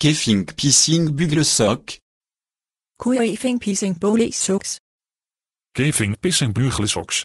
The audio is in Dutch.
Keffing Pissing Buglesok. Koeifing Pissing socks? Keffing Pissing socks.